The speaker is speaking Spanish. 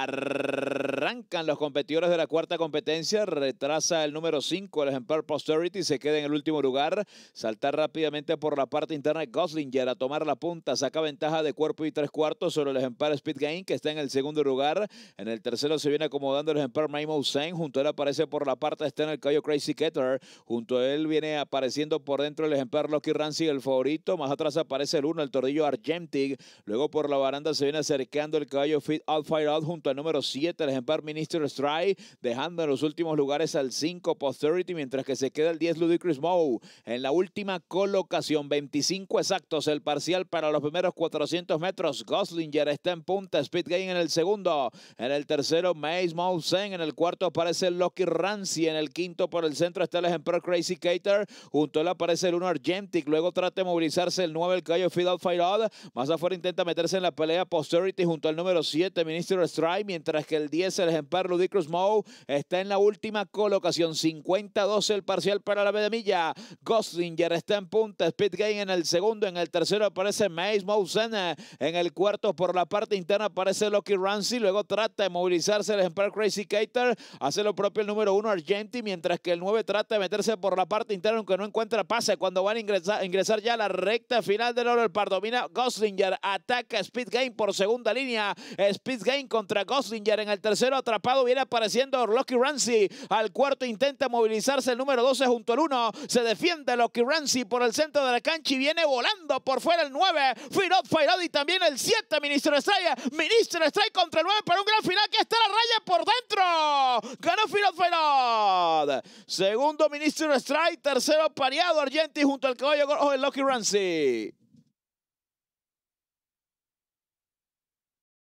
Arr... Arrancan los competidores de la cuarta competencia, retrasa el número 5, el ejemplar Posterity, se queda en el último lugar, saltar rápidamente por la parte interna Goslinger a tomar la punta, saca ventaja de cuerpo y tres cuartos sobre el ejemplar Speed Gain, que está en el segundo lugar, en el tercero se viene acomodando el ejemplar Maimo Sen, junto a él aparece por la parte externa el caballo Crazy Ketter, junto a él viene apareciendo por dentro el ejemplar Lucky Rancy, el favorito, más atrás aparece el uno, el tordillo Argentig, luego por la baranda se viene acercando el caballo Fit Out Fire Out junto al número 7, el ejemplar Minister Strike, dejando en los últimos lugares al 5 Posterity, mientras que se queda el 10 Ludicrous Moe en la última colocación. 25 exactos el parcial para los primeros 400 metros. Goslinger está en punta, Speed Gain en el segundo, en el tercero Maze Mousen, en el cuarto aparece Lucky Rancy, en el quinto por el centro está el ejemplar Crazy Cater, junto a él aparece el 1 Argentic, luego trata de movilizarse el 9 el Cayo Fidel Odd, más afuera intenta meterse en la pelea Posterity junto al número 7 Minister Strike, mientras que el 10 el ejemplar Ludicrous Moe está en la última colocación, 50-12 el parcial para la medemilla. Goslinger está en punta, Speed Game en el segundo, en el tercero aparece Mace Mousen, en el cuarto por la parte interna aparece Lucky Ramsey, luego trata de movilizarse el ejemplar Crazy Cater, hace lo propio el número uno Argenti, mientras que el 9 trata de meterse por la parte interna, aunque no encuentra pase cuando van a ingresar, ya a la recta final del oro. El par domina Goslinger, ataca Speed Game por segunda línea, Speed Game contra Goslinger en el tercero atrapado viene apareciendo Lucky Ramsey. Al cuarto intenta movilizarse el número 12 junto al 1. Se defiende Lucky Ramsey por el centro de la cancha y viene volando por fuera el 9. Firot Fairod y también el 7, Ministro Estrella. Ministro Estrella contra el 9 para un gran final que está la raya por dentro. Ganó Firot Fairod. Segundo, Ministro Strike. Tercero, pareado Argenti junto al caballo Lucky Ramsey.